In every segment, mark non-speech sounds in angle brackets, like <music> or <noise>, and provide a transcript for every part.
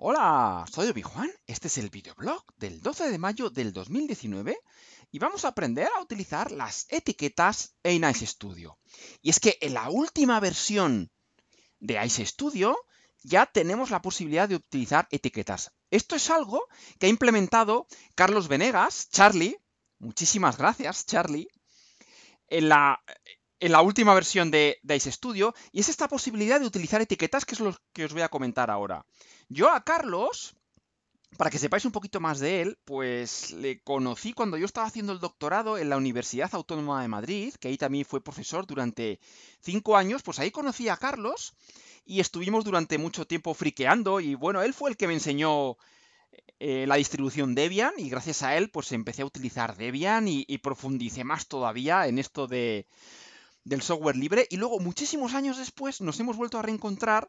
Hola, soy Obi-Juan, este es el videoblog del 12 de mayo del 2019 y vamos a aprender a utilizar las etiquetas en Ice Studio. Y es que en la última versión de Ice Studio ya tenemos la posibilidad de utilizar etiquetas. Esto es algo que ha implementado Carlos Venegas, Charlie, muchísimas gracias Charlie, en la en la última versión de, Studio, y es esta posibilidad de utilizar etiquetas, que es lo que os voy a comentar ahora. Yo a Carlos, para que sepáis un poquito más de él, pues le conocí cuando yo estaba haciendo el doctorado en la Universidad Autónoma de Madrid, que ahí también fue profesor durante cinco años, pues ahí conocí a Carlos y estuvimos durante mucho tiempo friqueando y bueno, él fue el que me enseñó eh, la distribución Debian y gracias a él pues empecé a utilizar Debian y, y profundicé más todavía en esto de, del software libre y luego muchísimos años después nos hemos vuelto a reencontrar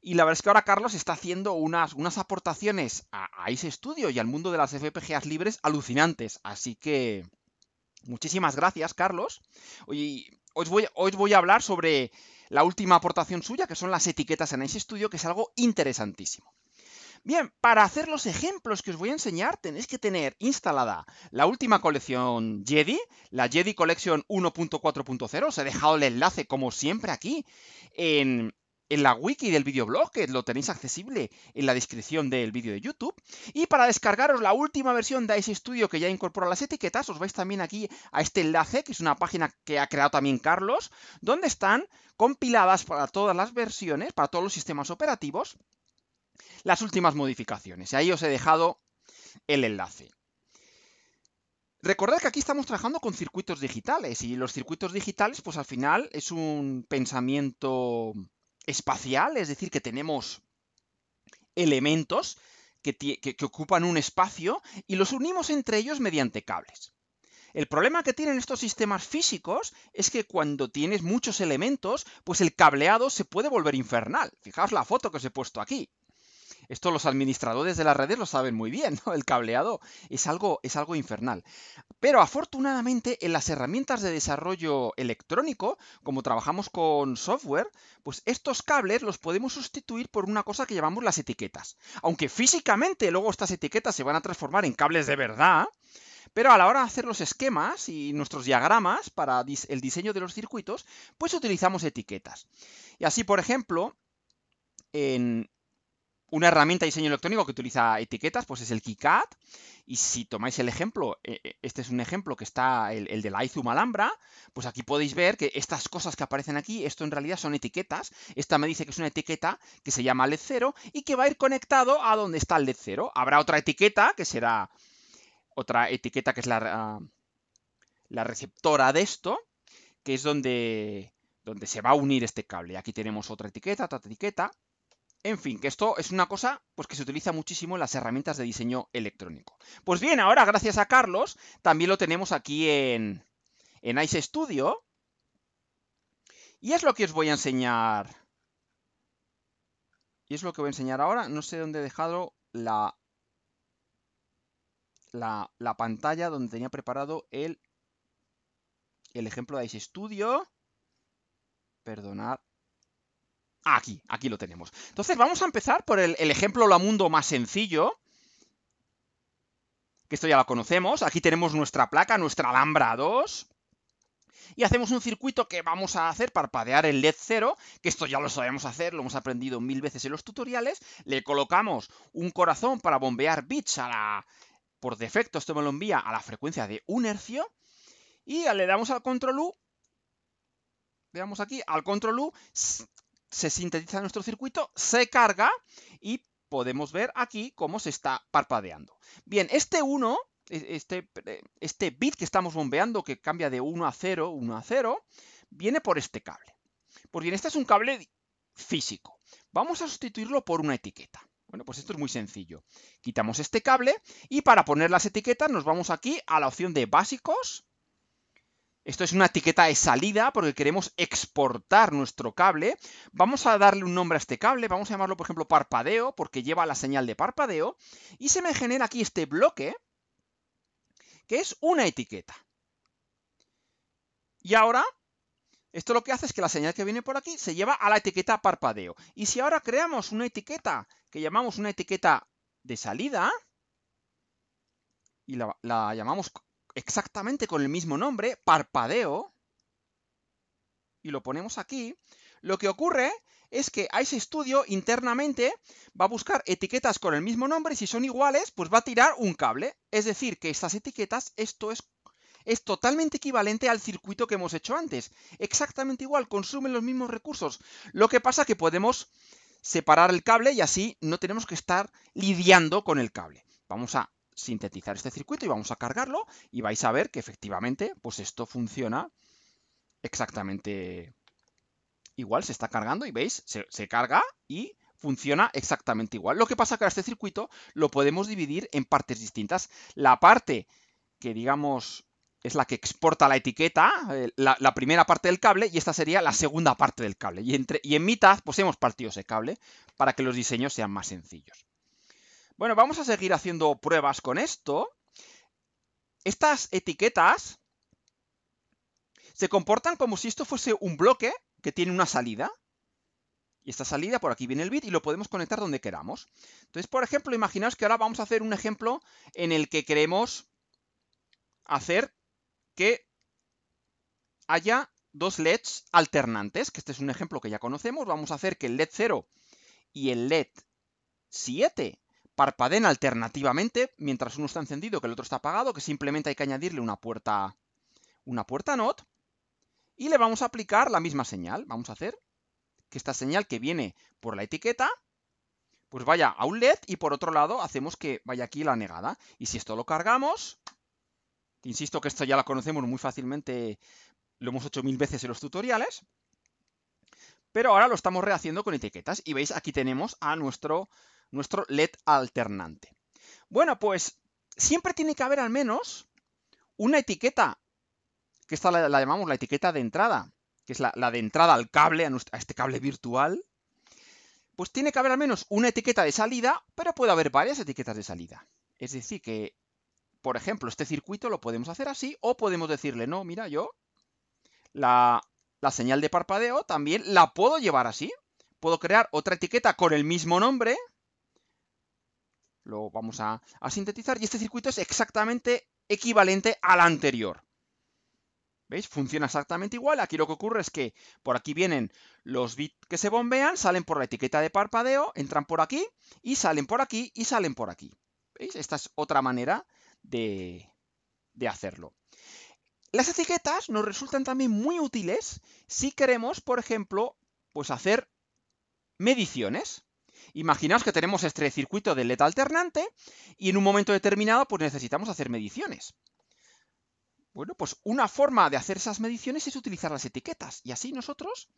y la verdad es que ahora Carlos está haciendo unas, unas aportaciones a, ese estudio y al mundo de las FPGAs libres alucinantes. Así que muchísimas gracias, Carlos. Hoy, voy, hoy voy a hablar sobre la última aportación suya, que son las etiquetas en ese estudio, que es algo interesantísimo. Bien, para hacer los ejemplos que os voy a enseñar tenéis que tener instalada la última colección Jedi, la Jedi Collection 1.4.0. Os he dejado el enlace, como siempre, aquí en, la wiki del videoblog, que lo tenéis accesible en la descripción del vídeo de YouTube. Y para descargaros la última versión de ese Studio que ya incorpora las etiquetas, os vais también aquí a este enlace, que es una página que ha creado también Carlos, donde están compiladas para todas las versiones, para todos los sistemas operativos, las últimas modificaciones. ahí os he dejado el enlace. Recordad que aquí estamos trabajando con circuitos digitales y los circuitos digitales pues al final es un pensamiento espacial, es decir, que tenemos elementos que, que ocupan un espacio y los unimos entre ellos mediante cables. El problema que tienen estos sistemas físicos es que cuando tienes muchos elementos, pues el cableado se puede volver infernal. Fijaos la foto que os he puesto aquí. Esto los administradores de las redes lo saben muy bien, ¿no? El cableado es algo, es algo infernal. Pero afortunadamente en las herramientas de desarrollo electrónico, como trabajamos con software, pues estos cables los podemos sustituir por una cosa que llamamos las etiquetas. Aunque físicamente luego estas etiquetas se van a transformar en cables de verdad, pero a la hora de hacer los esquemas y nuestros diagramas para el diseño de los circuitos, pues utilizamos etiquetas. Y así, por ejemplo, en, una herramienta de diseño electrónico que utiliza etiquetas, pues es el KiCad. Y si tomáis el ejemplo, e, e, este es un ejemplo que está el, de la Izum Alhambra, pues aquí podéis ver que estas cosas que aparecen aquí, esto en realidad son etiquetas. Esta me dice que es una etiqueta que se llama LED 0 y que va a ir conectado a donde está el LED 0. Habrá otra etiqueta que será otra etiqueta que es la, ah, la receptora de esto, que es donde, donde se va a unir este cable. Aquí tenemos otra etiqueta, otra etiqueta. En fin, que esto es una cosa pues, que se utiliza muchísimo en las herramientas de diseño electrónico. Pues bien, ahora, gracias a Carlos, también lo tenemos aquí en, Ice Studio. Y es lo que os voy a enseñar. Y es lo que voy a enseñar ahora. No sé dónde he dejado la, la, pantalla donde tenía preparado el, el ejemplo de Ice Studio. Perdonad Aquí, aquí lo tenemos. Entonces vamos a empezar por el, ejemplo la mundo más sencillo, que esto ya lo conocemos. Aquí tenemos nuestra placa, nuestra Alhambra 2. Y hacemos un circuito que vamos a hacer para parpadear el LED 0, que esto ya lo sabemos hacer, lo hemos aprendido mil veces en los tutoriales. Le colocamos un corazón para bombear bits a la... Por defecto esto me lo envía a la frecuencia de 1 hercio. Y le damos al control U le aquí al control U, se sintetiza nuestro circuito, se carga y podemos ver aquí cómo se está parpadeando. Bien, este 1, e, este, eh, este bit que estamos bombeando, que cambia de 1 a 0, 1 a 0, viene por este cable. Pues bien, este es un cable físico. Vamos a sustituirlo por una etiqueta. Bueno, pues esto es muy sencillo. Quitamos este cable y para poner las etiquetas nos vamos aquí a la opción de básicos esto es una etiqueta de salida porque queremos exportar nuestro cable. Vamos a darle un nombre a este cable, vamos a llamarlo por ejemplo parpadeo porque lleva la señal de parpadeo y se me genera aquí este bloque que es una etiqueta. Y ahora, esto lo que hace es que la señal que viene por aquí se lleva a la etiqueta parpadeo. Y si ahora creamos una etiqueta que llamamos una etiqueta de salida, y la, llamamos exactamente con el mismo nombre, parpadeo, y lo ponemos aquí, lo que ocurre es que ese estudio internamente va a buscar etiquetas con el mismo nombre y si son iguales, pues va a tirar un cable. Es decir, que estas etiquetas, esto es, es totalmente equivalente al circuito que hemos hecho antes. Exactamente igual, consumen los mismos recursos. Lo que pasa es que podemos separar el cable y así no tenemos que estar lidiando con el cable. Vamos a sintetizar este circuito y vamos a cargarlo y vais a ver que efectivamente pues esto funciona exactamente igual, se está cargando y veis, se, carga y funciona exactamente igual. Lo que pasa es que este circuito lo podemos dividir en partes distintas. La parte que digamos es la que exporta la etiqueta, eh, la, primera parte del cable, y esta sería la segunda parte del cable. Y, entre, y en mitad, pues hemos partido ese cable para que los diseños sean más sencillos. Bueno, vamos a seguir haciendo pruebas con esto. Estas etiquetas se comportan como si esto fuese un bloque que tiene una salida. Y esta salida, por aquí viene el bit y lo podemos conectar donde queramos. Entonces, por ejemplo, imaginaos que ahora vamos a hacer un ejemplo en el que queremos hacer que haya dos LEDs alternantes, que este es un ejemplo que ya conocemos. Vamos a hacer que el LED 0 y el LED 7 parpadeen alternativamente mientras uno está encendido que el otro está apagado, que simplemente hay que añadirle una puerta una puerta NOT y le vamos a aplicar la misma señal. Vamos a hacer que esta señal que viene por la etiqueta pues vaya a un LED y por otro lado hacemos que vaya aquí la negada. Y si esto lo cargamos, insisto que esto ya la conocemos muy fácilmente, lo hemos hecho mil veces en los tutoriales, pero ahora lo estamos rehaciendo con etiquetas y veis aquí tenemos a nuestro nuestro LED alternante. Bueno, pues siempre tiene que haber al menos una etiqueta, que esta la, llamamos la etiqueta de entrada, que es la, de entrada al cable, a, este cable virtual, pues tiene que haber al menos una etiqueta de salida, pero puede haber varias etiquetas de salida. Es decir, que, por ejemplo, este circuito lo podemos hacer así, o podemos decirle, no, mira, yo la, la señal de parpadeo también la puedo llevar así. Puedo crear otra etiqueta con el mismo nombre, lo vamos a, sintetizar y este circuito es exactamente equivalente al anterior. ¿Veis? Funciona exactamente igual. Aquí lo que ocurre es que por aquí vienen los bits que se bombean, salen por la etiqueta de parpadeo, entran por aquí y salen por aquí y salen por aquí. ¿Veis? Esta es otra manera de, de hacerlo. Las etiquetas nos resultan también muy útiles si queremos, por ejemplo, pues hacer mediciones. Imaginaos que tenemos este circuito de LED alternante y en un momento determinado pues necesitamos hacer mediciones. Bueno, pues una forma de hacer esas mediciones es utilizar las etiquetas y así nosotros,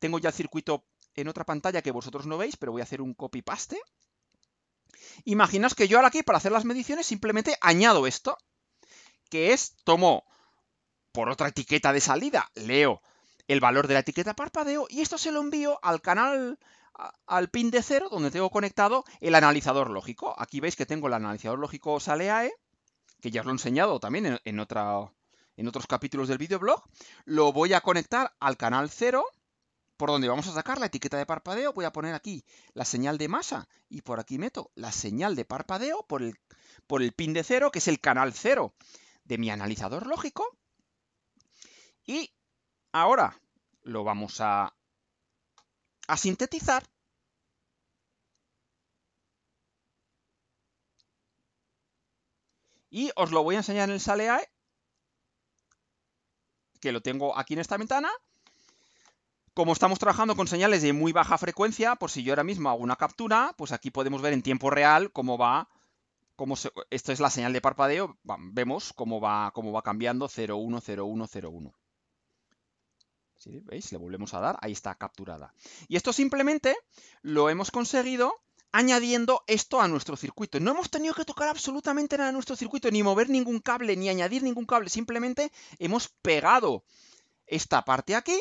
tengo ya el circuito en otra pantalla que vosotros no veis, pero voy a hacer un copy-paste. Imaginaos que yo ahora aquí para hacer las mediciones simplemente añado esto, que es, tomo por otra etiqueta de salida, leo el valor de la etiqueta parpadeo y esto se lo envío al canal al pin de cero donde tengo conectado el analizador lógico. Aquí veis que tengo el analizador lógico Saleae, que ya os lo he enseñado también en, otra, en otros capítulos del videoblog. Lo voy a conectar al canal 0, por donde vamos a sacar la etiqueta de parpadeo. Voy a poner aquí la señal de masa y por aquí meto la señal de parpadeo por el, por el pin de cero, que es el canal cero de mi analizador lógico. Y ahora lo vamos a a sintetizar y os lo voy a enseñar en el SALEAE que lo tengo aquí en esta ventana como estamos trabajando con señales de muy baja frecuencia, por si yo ahora mismo hago una captura, pues aquí podemos ver en tiempo real cómo va, cómo se, esto es la señal de parpadeo, vemos cómo va, cómo va cambiando 010101. ¿Veis? Le volvemos a dar, ahí está capturada. Y esto simplemente lo hemos conseguido añadiendo esto a nuestro circuito. No hemos tenido que tocar absolutamente nada a nuestro circuito, ni mover ningún cable, ni añadir ningún cable. Simplemente hemos pegado esta parte aquí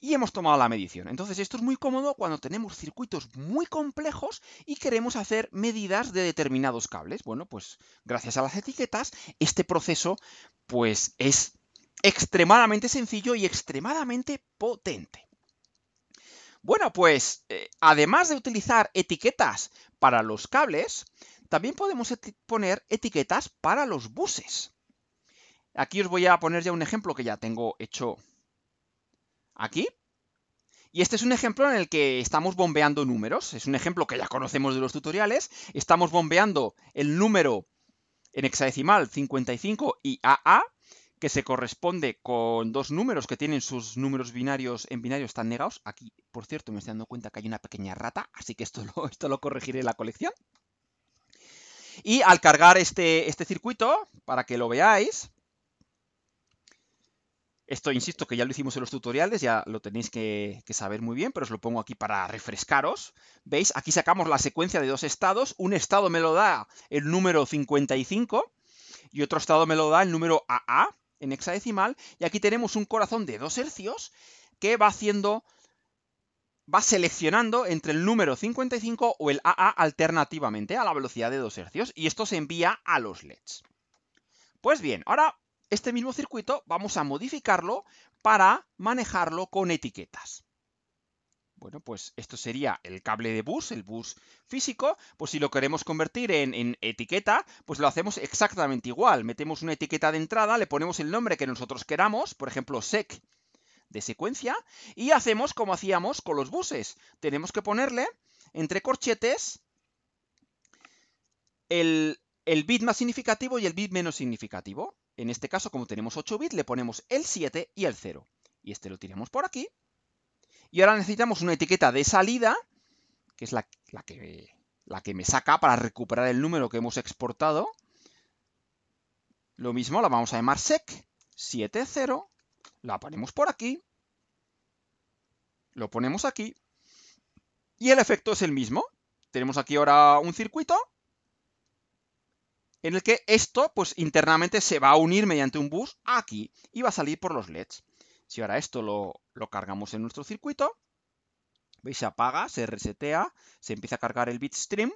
y hemos tomado la medición. Entonces esto es muy cómodo cuando tenemos circuitos muy complejos y queremos hacer medidas de determinados cables. Bueno, pues gracias a las etiquetas este proceso pues es extremadamente sencillo y extremadamente potente. Bueno, pues eh, además de utilizar etiquetas para los cables, también podemos poner etiquetas para los buses. Aquí os voy a poner ya un ejemplo que ya tengo hecho aquí. Y este es un ejemplo en el que estamos bombeando números. Es un ejemplo que ya conocemos de los tutoriales. Estamos bombeando el número en hexadecimal 55 y AA que se corresponde con dos números que tienen sus números binarios en binarios tan negados. Aquí, por cierto, me estoy dando cuenta que hay una pequeña rata, así que esto <laughs> lo, esto lo corregiré en la colección. Y al cargar este, este circuito, para que lo veáis, esto, insisto, que ya lo hicimos en los tutoriales, ya lo tenéis que, que, saber muy bien, pero os lo pongo aquí para refrescaros. ¿Veis? Aquí sacamos la secuencia de dos estados. Un estado me lo da el número 55 y otro estado me lo da el número AA en hexadecimal, y aquí tenemos un corazón de 2 hercios que va haciendo, va seleccionando entre el número 55 o el AA alternativamente a la velocidad de 2 hercios, y esto se envía a los LEDs. Pues bien, ahora este mismo circuito vamos a modificarlo para manejarlo con etiquetas. Bueno, pues esto sería el cable de bus, el bus físico. Pues si lo queremos convertir en, etiqueta, pues lo hacemos exactamente igual. Metemos una etiqueta de entrada, le ponemos el nombre que nosotros queramos, por ejemplo, sec de secuencia, y hacemos como hacíamos con los buses. Tenemos que ponerle, entre corchetes, el, el bit más significativo y el bit menos significativo. En este caso, como tenemos 8 bits, le ponemos el 7 y el 0. Y este lo tiramos por aquí. Y ahora necesitamos una etiqueta de salida, que es la, que, que me saca para recuperar el número que hemos exportado. Lo mismo la vamos a llamar sec, 70, la ponemos por aquí, lo ponemos aquí, y el efecto es el mismo. Tenemos aquí ahora un circuito en el que esto, pues internamente se va a unir mediante un bus aquí y va a salir por los LEDs. Si ahora esto lo, cargamos en nuestro circuito, veis, se apaga, se resetea, se empieza a cargar el bitstream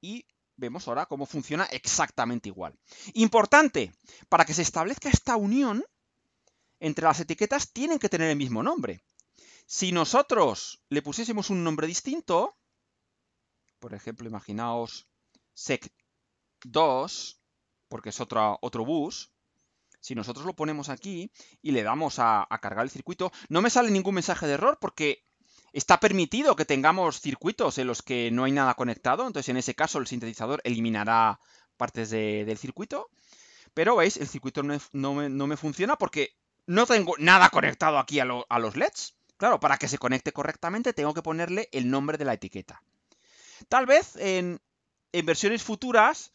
y vemos ahora cómo funciona exactamente igual. Importante, para que se establezca esta unión entre las etiquetas tienen que tener el mismo nombre. Si nosotros le pusiésemos un nombre distinto, por ejemplo, imaginaos sec2, porque es otro, otro bus, si nosotros lo ponemos aquí y le damos a, cargar el circuito, no me sale ningún mensaje de error porque Está permitido que tengamos circuitos en los que no hay nada conectado, entonces en ese caso el sintetizador eliminará partes del circuito. Pero veis, el circuito no, me funciona porque no tengo nada conectado aquí a, los LEDs. Claro, para que se conecte correctamente tengo que ponerle el nombre de la etiqueta. Tal vez en versiones futuras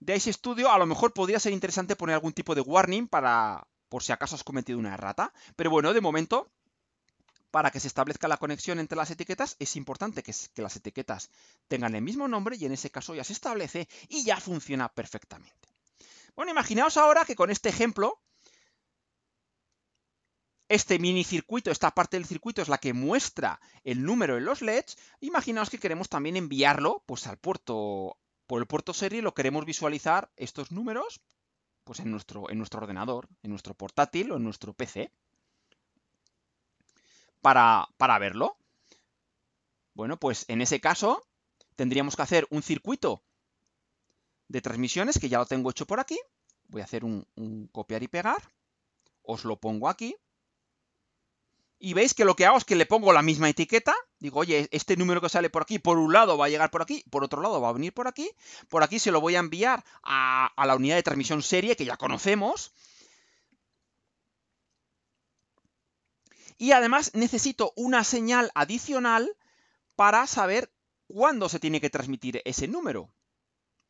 de ese estudio, a lo mejor podría ser interesante poner algún tipo de warning para por si acaso has cometido una errata. Pero bueno, de momento, para que se establezca la conexión entre las etiquetas, es importante que, las etiquetas tengan el mismo nombre y en ese caso ya se establece y ya funciona perfectamente. Bueno, imaginaos ahora que con este ejemplo, este mini circuito, esta parte del circuito es la que muestra el número en los LEDs. Imaginaos que queremos también enviarlo pues, al puerto por el puerto serie lo queremos visualizar estos números pues en nuestro, en nuestro ordenador, en nuestro portátil o en nuestro PC para, para verlo. Bueno, pues en ese caso tendríamos que hacer un circuito de transmisiones que ya lo tengo hecho por aquí. Voy a hacer un copiar y pegar. Os lo pongo aquí y veis que lo que hago es que le pongo la misma etiqueta, digo, oye, este número que sale por aquí, por un lado va a llegar por aquí, por otro lado va a venir por aquí, por aquí se lo voy a enviar a, a la unidad de transmisión serie que ya conocemos, y además necesito una señal adicional para saber cuándo se tiene que transmitir ese número.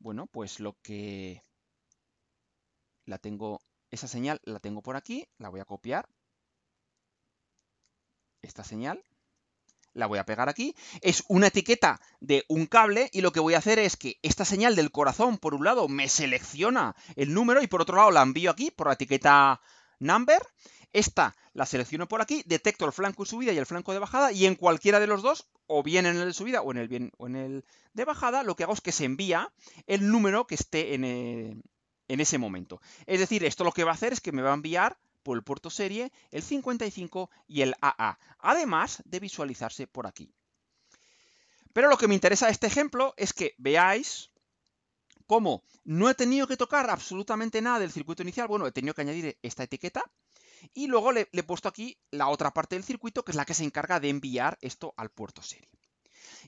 Bueno, pues lo que la tengo, esa señal la tengo por aquí, la voy a copiar esta señal, la voy a pegar aquí, es una etiqueta de un cable y lo que voy a hacer es que esta señal del corazón, por un lado, me selecciona el número y por otro lado la envío aquí por la etiqueta number, esta la selecciono por aquí, detecto el flanco de subida y el flanco de bajada y en cualquiera de los dos, o bien en el de subida o en el, bien, o en el de bajada, lo que hago es que se envía el número que esté en eh, ese momento. Es decir, esto lo que va a hacer es que me va a enviar por el puerto serie, el 55 y el AA, además de visualizarse por aquí. Pero lo que me interesa de este ejemplo es que veáis cómo no he tenido que tocar absolutamente nada del circuito inicial, bueno, he tenido que añadir esta etiqueta, y luego le, le he puesto aquí la otra parte del circuito, que es la que se encarga de enviar esto al puerto serie.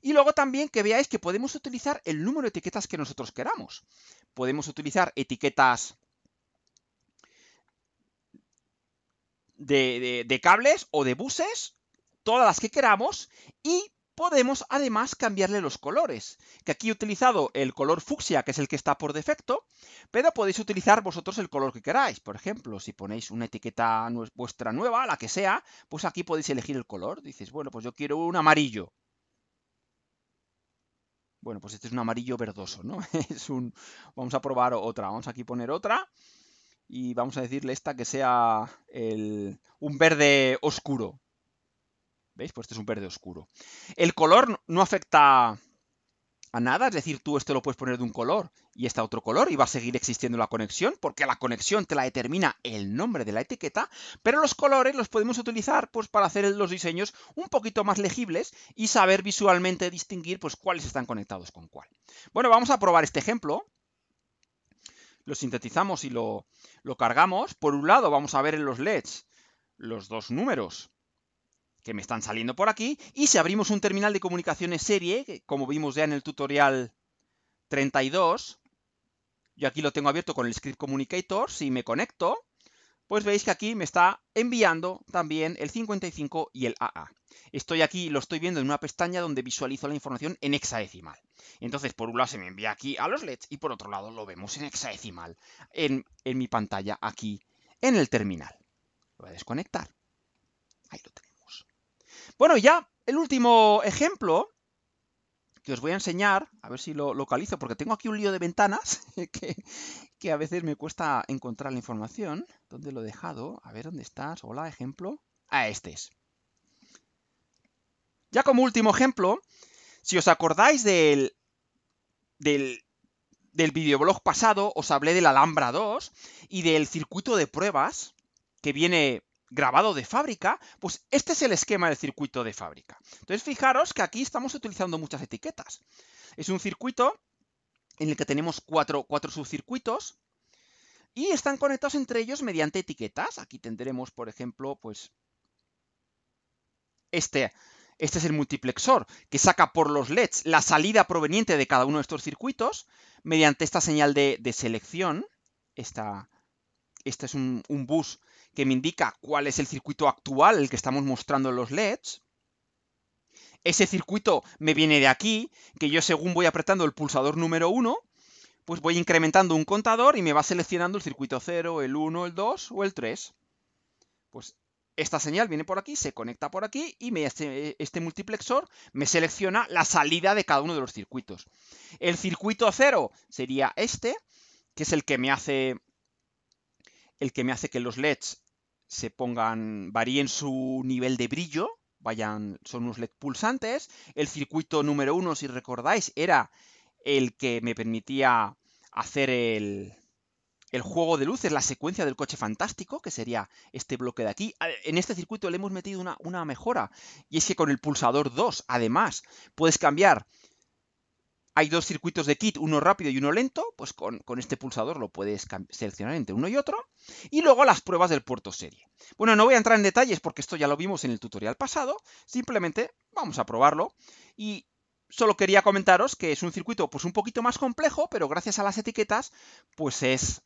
Y luego también que veáis que podemos utilizar el número de etiquetas que nosotros queramos. Podemos utilizar etiquetas de, cables o de buses, todas las que queramos, y podemos además cambiarle los colores, que aquí he utilizado el color fucsia, que es el que está por defecto, pero podéis utilizar vosotros el color que queráis. Por ejemplo, si ponéis una etiqueta vuestra nueva, la que sea, pues aquí podéis elegir el color. Dices, bueno, pues yo quiero un amarillo. Bueno, pues este es un amarillo verdoso, ¿no? <laughs> Es un... Vamos a probar otra. Vamos aquí a poner otra y vamos a decirle esta que sea el, un verde oscuro. ¿Veis? Pues este es un verde oscuro. El color no afecta a nada, es decir, tú esto lo puedes poner de un color y este otro color y va a seguir existiendo la conexión porque la conexión te la determina el nombre de la etiqueta, pero los colores los podemos utilizar pues para hacer los diseños un poquito más legibles y saber visualmente distinguir pues cuáles están conectados con cuál. Bueno, vamos a probar este ejemplo lo sintetizamos y lo, lo cargamos, por un lado vamos a ver en los LEDs los dos números que me están saliendo por aquí, y si abrimos un terminal de comunicaciones serie, como vimos ya en el tutorial 32, yo aquí lo tengo abierto con el script communicator, si me conecto, pues veis que aquí me está enviando también el 55 y el AA. Estoy aquí, lo estoy viendo en una pestaña donde visualizo la información en hexadecimal. Entonces, por un lado se me envía aquí a los LEDs y por otro lado lo vemos en hexadecimal, en, mi pantalla aquí, en el terminal. Lo voy a desconectar. Ahí lo tenemos. Bueno, ya el último ejemplo que os voy a enseñar, a ver si lo localizo, porque tengo aquí un lío de ventanas <laughs> que, que a veces me cuesta encontrar la información. ¿Dónde lo he dejado? A ver, ¿dónde estás? Hola, ejemplo. a ah, este es. Ya como último ejemplo, si os acordáis del, del, del videoblog pasado, os hablé del Alhambra 2 y del circuito de pruebas que viene grabado de fábrica, pues este es el esquema del circuito de fábrica. Entonces fijaros que aquí estamos utilizando muchas etiquetas. Es un circuito en el que tenemos cuatro, cuatro subcircuitos y están conectados entre ellos mediante etiquetas. Aquí tendremos, por ejemplo, pues este, este es el multiplexor, que saca por los LEDs la salida proveniente de cada uno de estos circuitos mediante esta señal de, selección. este es un, bus que me indica cuál es el circuito actual, el que estamos mostrando en los LEDs ese circuito me viene de aquí, que yo según voy apretando el pulsador número 1, pues voy incrementando un contador y me va seleccionando el circuito 0, el 1, el 2 o el 3. Pues esta señal viene por aquí, se conecta por aquí y eh, este, multiplexor me selecciona la salida de cada uno de los circuitos. El circuito cero sería este, que es el que me hace, el que, me hace que los LEDs se pongan, varíen su nivel de brillo, vayan, son unos LED pulsantes. El circuito número uno, si recordáis, era el que me permitía hacer el, el juego de luces, la secuencia del coche fantástico, que sería este bloque de aquí. En este circuito le hemos metido una, una mejora, y es que con el pulsador 2, además, puedes cambiar hay dos circuitos de kit, uno rápido y uno lento, pues con, con, este pulsador lo puedes seleccionar entre uno y otro. Y luego las pruebas del puerto serie. Bueno, no voy a entrar en detalles porque esto ya lo vimos en el tutorial pasado, simplemente vamos a probarlo. Y solo quería comentaros que es un circuito pues un poquito más complejo, pero gracias a las etiquetas pues es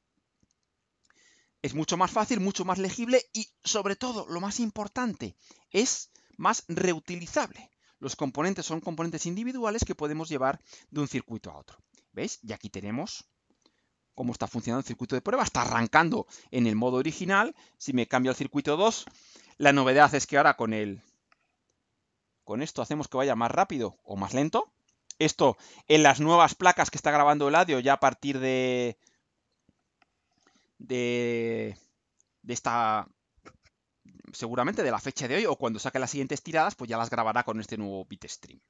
es mucho más fácil, mucho más legible y, sobre todo, lo más importante, es más reutilizable. Los componentes son componentes individuales que podemos llevar de un circuito a otro. ¿Veis? Y aquí tenemos cómo está funcionando el circuito de prueba. Está arrancando en el modo original. Si me cambio al circuito 2, la novedad es que ahora con el... Con esto hacemos que vaya más rápido o más lento. Esto en las nuevas placas que está grabando el audio ya a partir de de, esta seguramente de la fecha de hoy o cuando saque las siguientes tiradas, pues ya las grabará con este nuevo bitstream.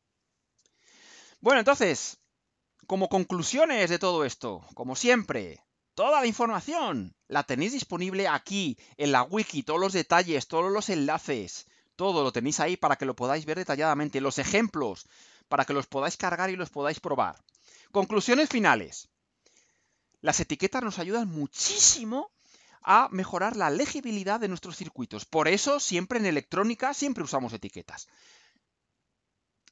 Bueno, entonces, como conclusiones de todo esto, como siempre, toda la información la tenéis disponible aquí en la wiki, todos los detalles, todos los enlaces, todo lo tenéis ahí para que lo podáis ver detalladamente, los ejemplos, para que los podáis cargar y los podáis probar. Conclusiones finales. Las etiquetas nos ayudan muchísimo a mejorar la legibilidad de nuestros circuitos. Por eso, siempre en electrónica, siempre usamos etiquetas.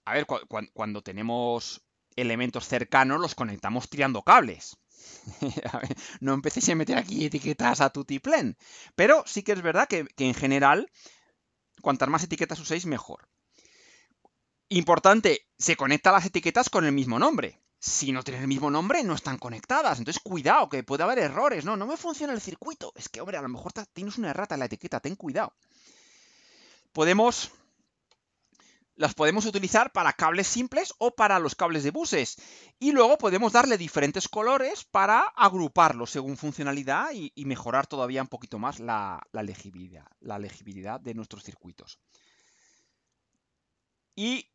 A ver, cuando tenemos elementos cercanos, los conectamos tirando cables. <laughs> no empecéis a meter aquí etiquetas a tiplen. Pero sí que es verdad que, que en general, cuantas más etiquetas uséis, mejor. Importante, se conectan las etiquetas con el mismo nombre si no tienen el mismo nombre, no están conectadas. Entonces, cuidado, que puede haber errores. No, no me funciona el circuito. Es que, hombre, a lo mejor tienes una errata en la etiqueta, ten cuidado. Podemos. Las podemos utilizar para cables simples o para los cables de buses. Y luego podemos darle diferentes colores para agruparlos según funcionalidad y, mejorar todavía un poquito más la, la, legibilidad, la legibilidad de nuestros circuitos. Y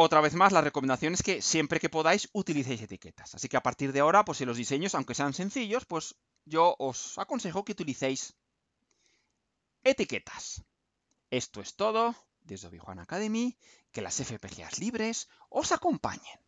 otra vez más, la recomendación es que siempre que podáis utilicéis etiquetas. Así que a partir de ahora, pues si los diseños, aunque sean sencillos, pues yo os aconsejo que utilicéis etiquetas. Esto es todo desde obi Academy. Que las FPGAs libres os acompañen.